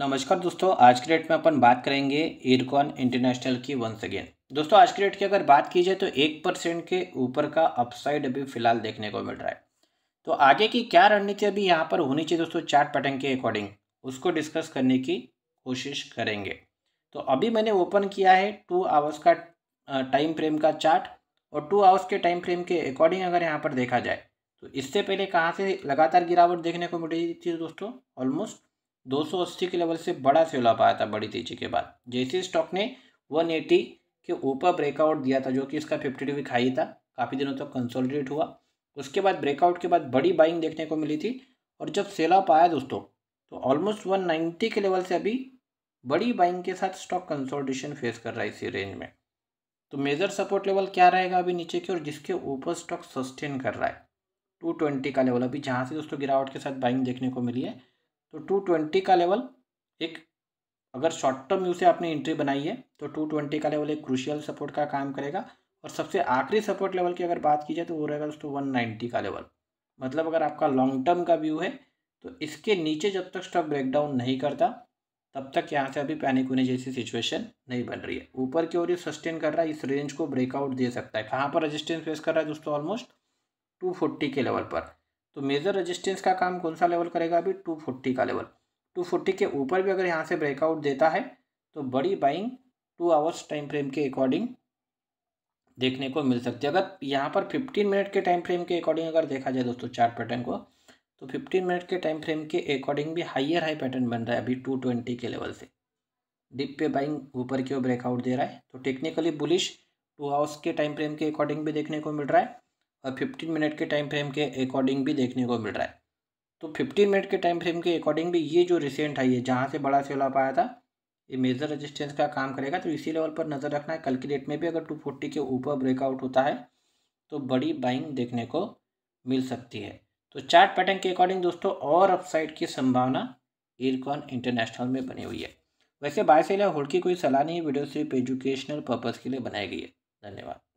नमस्कार दोस्तों आज के डेट में अपन बात करेंगे एयरकॉन इंटरनेशनल की वंस अगेन दोस्तों आज के डेट की अगर बात की जाए तो एक परसेंट के ऊपर का अपसाइड अभी फिलहाल देखने को मिल रहा है तो आगे की क्या रणनीति अभी यहाँ पर होनी चाहिए दोस्तों चार्ट पैटर्न के अकॉर्डिंग उसको डिस्कस करने की कोशिश करेंगे तो अभी मैंने ओपन किया है टू आवर्स का टाइम फ्रेम का चार्ट और टू आवर्स के टाइम फ्रेम के अकॉर्डिंग अगर यहाँ पर देखा जाए तो इससे पहले कहाँ से लगातार गिरावट देखने को मिल रही थी दोस्तों ऑलमोस्ट 280 के लेवल से बड़ा फ्यूलअप आया था बड़ी तेजी के बाद जैसे स्टॉक ने 180 के ऊपर ब्रेकआउट दिया था जो कि इसका फिफ्टी टू वीक हाई था काफ़ी दिनों तक तो कंसोलिडेट हुआ उसके बाद ब्रेकआउट के बाद बड़ी बाइंग देखने को मिली थी और जब सेल अप आया दोस्तों तो ऑलमोस्ट नाइन्टी के लेवल से अभी बड़ी बाइंग के साथ स्टॉक कंसोलिडेशन फेस कर रहा है इसी रेंज में तो मेजर सपोर्ट लेवल क्या रहेगा अभी नीचे की और जिसके ऊपर स्टॉक सस्टेन कर रहा है 220 का लेवल अभी जहाँ से दोस्तों गिरावट के साथ बाइंग देखने को मिली है तो टू ट्वेंटी का लेवल एक अगर शॉर्ट टर्म व्यू से आपने एंट्री बनाई है तो टू ट्वेंटी का लेवल एक क्रूशियल सपोर्ट का काम करेगा और सबसे आखिरी सपोर्ट लेवल की अगर बात की जाए तो वो रहेगा दोस्तों वन नाइन्टी का लेवल मतलब अगर आपका लॉन्ग टर्म का व्यू है तो इसके नीचे जब तक स्टॉक ब्रेकडाउन नहीं करता तब तक यहाँ से अभी पैनिक होने जैसी सिचुएशन नहीं बन रही है ऊपर की ओर ये सस्टेन कर रहा है इस रेंज को ब्रेकआउट दे सकता है कहाँ पर रेजिस्टेंस फेस कर रहा है दोस्तों ऑलमोस्ट टू फोर्टी के लेवल पर तो मेजर रेजिस्टेंस का काम कौन सा लेवल करेगा अभी टू फोर्टी का लेवल टू फोर्टी के ऊपर भी अगर यहाँ से ब्रेकआउट देता है तो बड़ी buying two hours time frame के अकॉर्डिंग देखने को मिल सकती है अगर यहाँ पर फिफ्टीन मिनट के टाइम फ्रेम के अकॉर्डिंग अगर देखा जाए दोस्तों चार्ट पैटर्न को तो फिफ्टीन मिनट के टाइम फ्रेम के अकॉर्डिंग भी हाइयर हाई पैटर्न बन रहा है अभी टू ट्वेंटी के लेवल से डिप पे बाइंग ऊपर की ओर ब्रेकआउट दे रहा है तो टेक्निकली बुलिश टू आवर्स के टाइम फ्रेम के अकॉर्डिंग भी देखने को मिल रहा है और फिफ्टीन मिनट के टाइम फ्रेम के अकॉर्डिंग भी देखने को मिल रहा है तो फिफ्टीन मिनट के टाइम फ्रेम के अकॉर्डिंग भी ये जो रिसेंट आई है जहाँ से बड़ा सेल आप आया था ये मेजर रेजिस्टेंस का काम करेगा तो इसी लेवल पर नज़र रखना है कल की डेट में भी अगर टू फोर्टी के ऊपर ब्रेकआउट होता है तो बड़ी बाइंग देखने को मिल सकती है तो चार्ट पैटर्न के अकॉर्डिंग दोस्तों और अपसाइड की संभावना एयरकॉन इंटरनेशनल में बनी हुई है वैसे बाय सेल या होल्ड की कोई सलाह नहीं वीडियो सिर्फ एजुकेशनल पर्पज़ के लिए बनाई गई है धन्यवाद